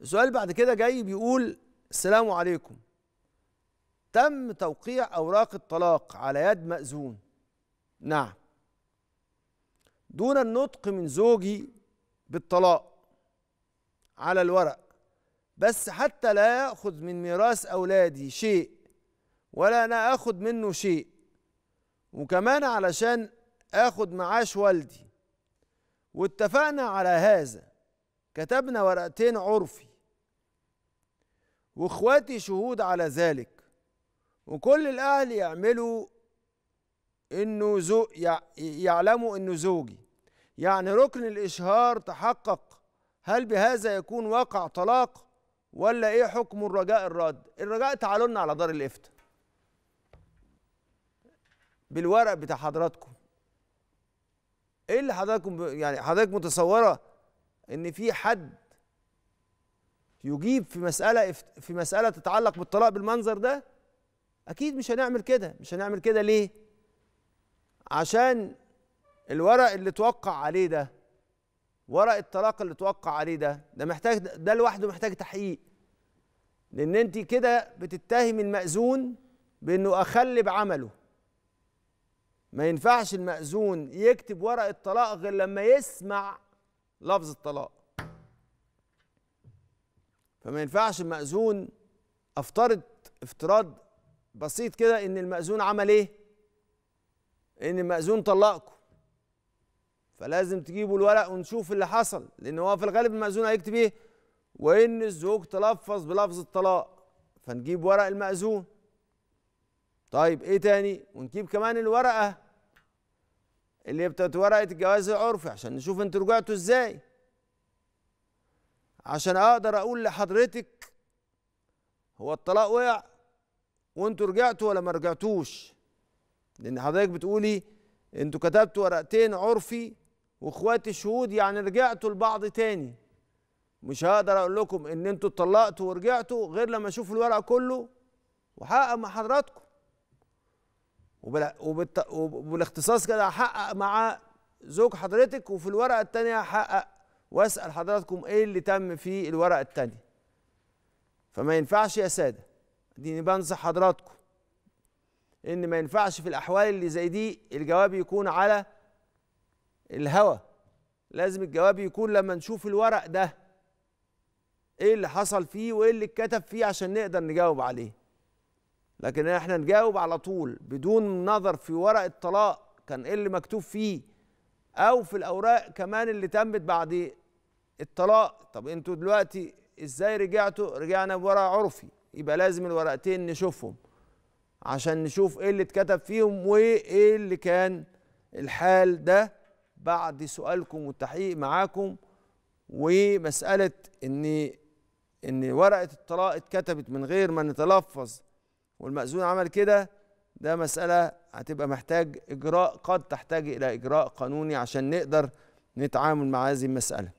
السؤال بعد كده جاي بيقول السلام عليكم تم توقيع أوراق الطلاق على يد مأذون نعم دون النطق من زوجي بالطلاق على الورق بس حتى لا يأخذ من ميراث أولادي شيء ولا أنا أخذ منه شيء وكمان علشان أخذ معاش والدي واتفقنا على هذا كتبنا ورقتين عرفي واخواتي شهود على ذلك وكل الاهل يعملوا انه زو يعلموا انه زوجي يعني ركن الاشهار تحقق هل بهذا يكون واقع طلاق ولا ايه حكم الرجاء الراد الرجاء تعالوا لنا على دار الافتاء بالورق بتاع حضراتكم ايه اللي حضراتكم يعني حضرتك متصوره ان في حد يجيب في مسألة في مسألة تتعلق بالطلاق بالمنظر ده أكيد مش هنعمل كده مش هنعمل كده ليه؟ عشان الورق اللي توقع عليه ده ورق الطلاق اللي توقع عليه ده ده محتاج ده لوحده محتاج تحقيق لأن أنت كده بتتهم المأذون بأنه أخل بعمله ما ينفعش المأذون يكتب ورق الطلاق غير لما يسمع لفظ الطلاق فما ينفعش المأذون افترض افتراض بسيط كده ان المأذون عمل ايه؟ ان المأذون طلقكم فلازم تجيبوا الورق ونشوف اللي حصل لان هو في الغالب المأذون هيكتب ايه؟ وان الزوج تلفظ بلفظ الطلاق فنجيب ورق المأذون طيب ايه تاني؟ ونجيب كمان الورقه اللي بتاعت ورقه الجواز العرفي عشان نشوف انتوا رجعتوا ازاي عشان اقدر اقول لحضرتك هو الطلاق وقع وانتوا رجعتوا ولا ما رجعتوش لان حضرتك بتقولي انتوا كتبتوا ورقتين عرفي واخواتي شهود يعني رجعتوا لبعض تاني مش هقدر اقول لكم ان انتوا اتطلقتوا ورجعتوا غير لما اشوف الورق كله واحقق مع حضراتكم وبالاختصاص كده هحقق مع زوج حضرتك وفي الورقه التانيه هحقق واسال حضراتكم ايه اللي تم في الورقه الثانيه فما ينفعش يا ساده دي بنصح حضراتكم ان ما ينفعش في الاحوال اللي زي دي الجواب يكون على الهوى لازم الجواب يكون لما نشوف الورق ده ايه اللي حصل فيه وايه اللي اتكتب فيه عشان نقدر نجاوب عليه لكن احنا نجاوب على طول بدون نظر في ورق الطلاق كان ايه اللي مكتوب فيه او في الاوراق كمان اللي تمت بعد الطلاق طب انتوا دلوقتي ازاي رجعتوا رجعنا بورق عرفي يبقى لازم الورقتين نشوفهم عشان نشوف ايه اللي اتكتب فيهم وايه اللي كان الحال ده بعد سؤالكم والتحقيق معاكم ومساله ان ان ورقه الطلاق اتكتبت من غير ما نتلفظ والمأذون عمل كده ده مسألة هتبقى محتاج إجراء قد تحتاج إلى إجراء قانوني عشان نقدر نتعامل مع هذه المسألة